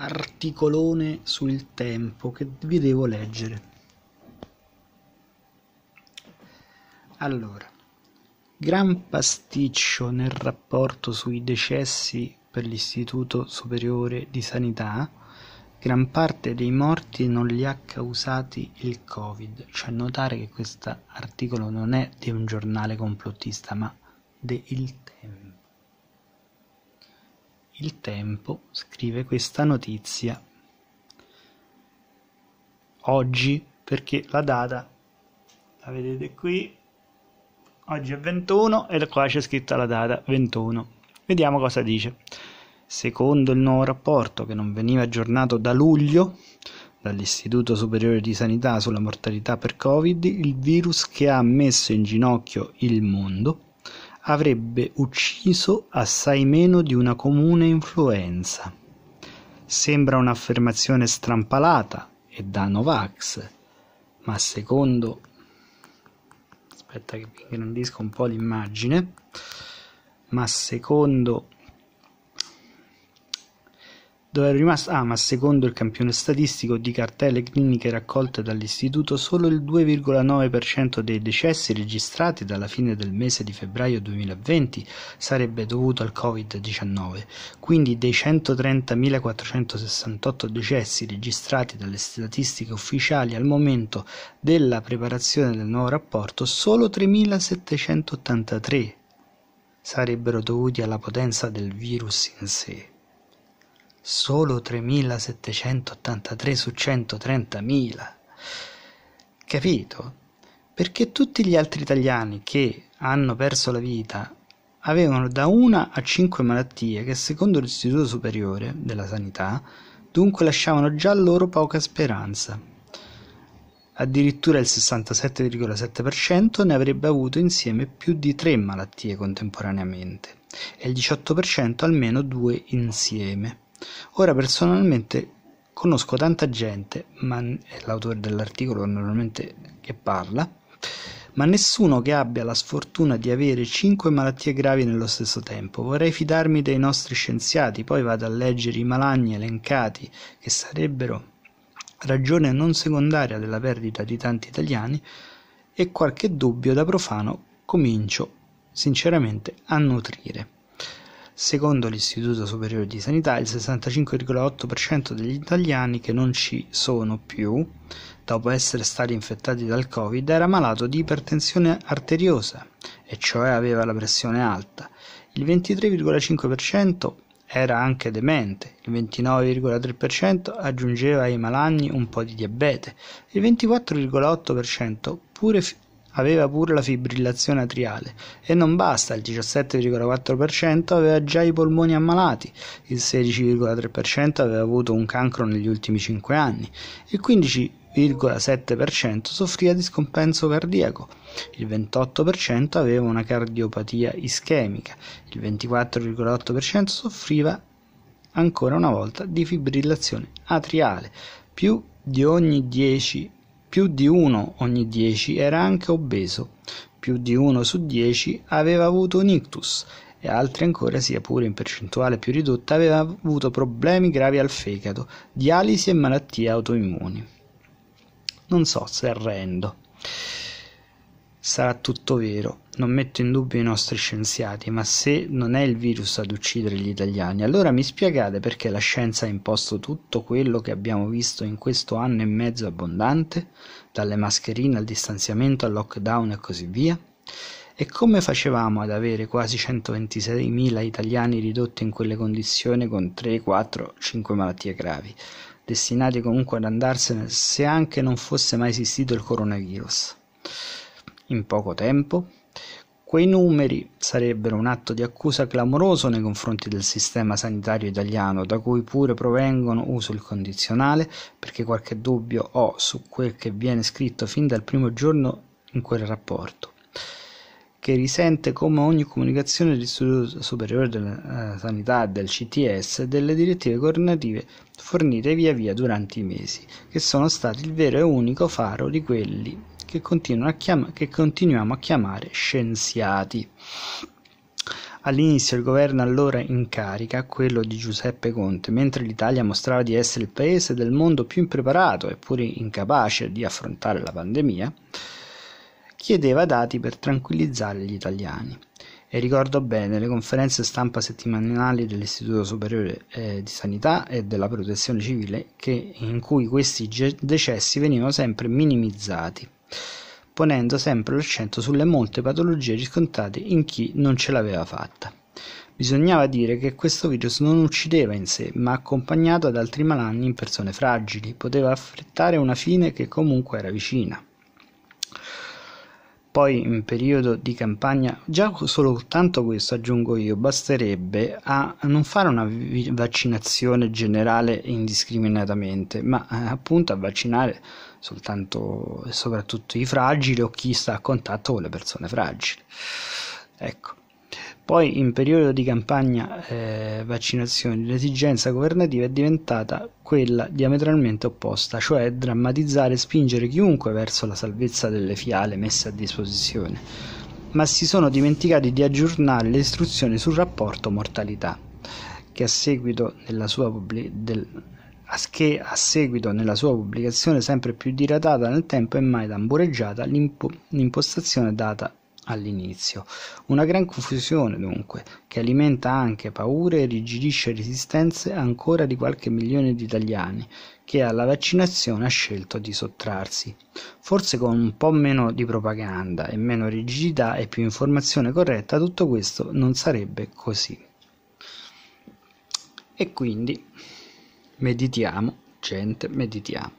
articolone sul tempo che vi devo leggere. Allora, gran pasticcio nel rapporto sui decessi per l'Istituto Superiore di Sanità, gran parte dei morti non li ha causati il Covid, cioè notare che questo articolo non è di un giornale complottista, ma del Tempo. Il Tempo scrive questa notizia oggi perché la data la vedete qui oggi è 21 e qua c'è scritta la data 21 vediamo cosa dice secondo il nuovo rapporto che non veniva aggiornato da luglio dall'Istituto Superiore di Sanità sulla mortalità per Covid il virus che ha messo in ginocchio il mondo avrebbe ucciso assai meno di una comune influenza. Sembra un'affermazione strampalata e da Novax, ma secondo... aspetta che ingrandisco un po' l'immagine, ma secondo dove è rimasto Hamas ah, secondo il campione statistico di cartelle cliniche raccolte dall'istituto solo il 2,9 dei decessi registrati dalla fine del mese di febbraio 2020 sarebbe dovuto al Covid-19, quindi dei 130.468 decessi registrati dalle statistiche ufficiali al momento della preparazione del nuovo rapporto, solo 3.783 sarebbero dovuti alla potenza del virus in sé solo 3783 su 130.000. Capito? Perché tutti gli altri italiani che hanno perso la vita avevano da 1 a 5 malattie che secondo l'Istituto Superiore della Sanità dunque lasciavano già loro poca speranza. Addirittura il 67,7% ne avrebbe avuto insieme più di 3 malattie contemporaneamente e il 18% almeno 2 insieme. Ora personalmente conosco tanta gente, ma è l'autore dell'articolo normalmente che parla, ma nessuno che abbia la sfortuna di avere cinque malattie gravi nello stesso tempo. Vorrei fidarmi dei nostri scienziati, poi vado a leggere i malagni elencati che sarebbero ragione non secondaria della perdita di tanti italiani e qualche dubbio da profano comincio sinceramente a nutrire. Secondo l'Istituto superiore di sanità il 65,8% degli italiani che non ci sono più, dopo essere stati infettati dal Covid, era malato di ipertensione arteriosa, e cioè aveva la pressione alta. Il 23,5% era anche demente, il 29,3% aggiungeva ai malanni un po' di diabete, il 24,8% pure Aveva pure la fibrillazione atriale e non basta, il 17,4% aveva già i polmoni ammalati, il 16,3% aveva avuto un cancro negli ultimi 5 anni, il 15,7% soffriva di scompenso cardiaco, il 28% aveva una cardiopatia ischemica, il 24,8% soffriva ancora una volta di fibrillazione atriale, più di ogni 10 più di uno ogni dieci era anche obeso, più di uno su dieci aveva avuto un ictus e altri ancora, sia pure in percentuale più ridotta, avevano avuto problemi gravi al fegato, dialisi e malattie autoimmuni. Non so se arrendo sarà tutto vero. Non metto in dubbio i nostri scienziati, ma se non è il virus ad uccidere gli italiani, allora mi spiegate perché la scienza ha imposto tutto quello che abbiamo visto in questo anno e mezzo abbondante, dalle mascherine al distanziamento al lockdown e così via? E come facevamo ad avere quasi 126.000 italiani ridotti in quelle condizioni con 3, 4, 5 malattie gravi, destinati comunque ad andarsene se anche non fosse mai esistito il coronavirus? in poco tempo? Quei numeri sarebbero un atto di accusa clamoroso nei confronti del sistema sanitario italiano, da cui pure provengono, uso il condizionale, perché qualche dubbio ho su quel che viene scritto fin dal primo giorno in quel rapporto, che risente come ogni comunicazione dell'Istituto Superiore della eh, Sanità, del CTS, delle direttive governative fornite via via durante i mesi, che sono stati il vero e unico faro di quelli che, a chiam- che continuiamo a chiamare scienziati. All'inizio il governo allora in carica, quello di Giuseppe Conte, mentre l'Italia mostrava di essere il paese del mondo più impreparato, eppure incapace di affrontare la pandemia, chiedeva dati per tranquillizzare gli italiani. E ricordo bene le conferenze stampa settimanali dell'Istituto Superiore eh, di Sanità e della Protezione Civile che, in cui questi ge- decessi venivano sempre minimizzati ponendo sempre l'accento sulle molte patologie riscontrate in chi non ce l'aveva fatta. Bisognava dire che questo virus non uccideva in sé, ma accompagnato ad altri malanni in persone fragili, poteva affrettare una fine che comunque era vicina poi in periodo di campagna, già solo tanto questo aggiungo io, basterebbe a non fare una vaccinazione generale indiscriminatamente, ma eh, appunto a vaccinare soltanto e soprattutto i fragili o chi sta a contatto con le persone fragili. Ecco. Poi in periodo di campagna eh, vaccinazioni l'esigenza governativa è diventata quella diametralmente opposta, cioè drammatizzare e spingere chiunque verso la salvezza delle fiale messe a disposizione, ma si sono dimenticati di aggiornare le istruzioni sul rapporto mortalità, che a seguito nella sua pubblic- del, che a seguito nella sua pubblicazione sempre più dilatata nel tempo è mai tambureggiata l'impostazione data all'inizio. Una gran confusione dunque, che alimenta anche paure e rigidisce resistenze ancora di qualche milione di italiani che alla vaccinazione ha scelto di sottrarsi. Forse con un po' meno di propaganda e meno rigidità e più informazione corretta tutto questo non sarebbe così. E quindi meditiamo, gente, meditiamo.